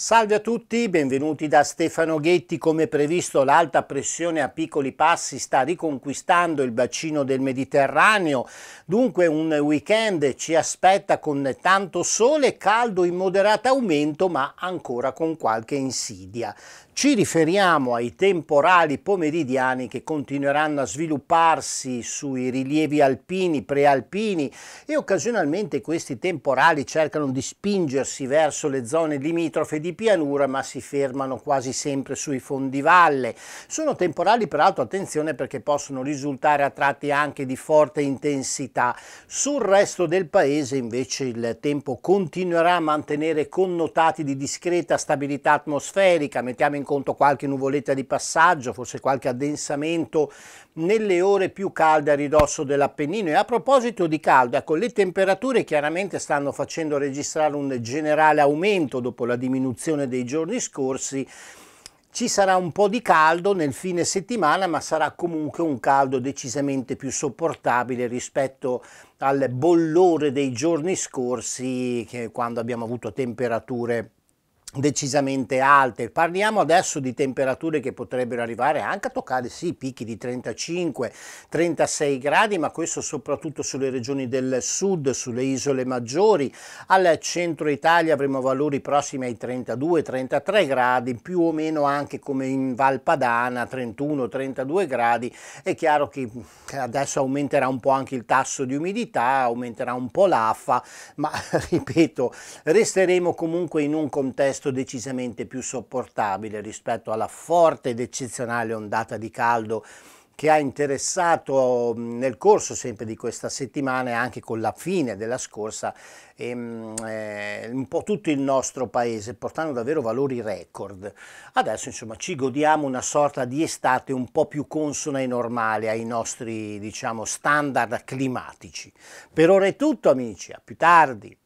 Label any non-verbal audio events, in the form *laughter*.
Salve a tutti, benvenuti da Stefano Ghetti. Come previsto l'alta pressione a piccoli passi sta riconquistando il bacino del Mediterraneo, dunque un weekend ci aspetta con tanto sole, caldo in moderato aumento ma ancora con qualche insidia. Ci riferiamo ai temporali pomeridiani che continueranno a svilupparsi sui rilievi alpini, prealpini e occasionalmente questi temporali cercano di spingersi verso le zone limitrofe di pianura ma si fermano quasi sempre sui fondivalle. Sono temporali peraltro attenzione perché possono risultare a tratti anche di forte intensità. Sul resto del paese invece il tempo continuerà a mantenere connotati di discreta stabilità atmosferica, mettiamo in conto qualche nuvoletta di passaggio, forse qualche addensamento nelle ore più calde a ridosso dell'Appennino. E a proposito di caldo, ecco, le temperature chiaramente stanno facendo registrare un generale aumento dopo la diminuzione dei giorni scorsi. Ci sarà un po' di caldo nel fine settimana, ma sarà comunque un caldo decisamente più sopportabile rispetto al bollore dei giorni scorsi, che quando abbiamo avuto temperature decisamente alte. Parliamo adesso di temperature che potrebbero arrivare anche a toccare sì picchi di 35-36 gradi, ma questo soprattutto sulle regioni del sud, sulle isole maggiori. Al centro Italia avremo valori prossimi ai 32-33 gradi, più o meno anche come in Valpadana 31-32 gradi. È chiaro che adesso aumenterà un po' anche il tasso di umidità, aumenterà un po' l'affa, ma *laughs* ripeto, resteremo comunque in un contesto contesto decisamente più sopportabile rispetto alla forte ed eccezionale ondata di caldo che ha interessato nel corso sempre di questa settimana e anche con la fine della scorsa ehm, eh, un po' tutto il nostro paese, portando davvero valori record. Adesso insomma ci godiamo una sorta di estate un po' più consona e normale ai nostri diciamo standard climatici. Per ora è tutto amici, a più tardi.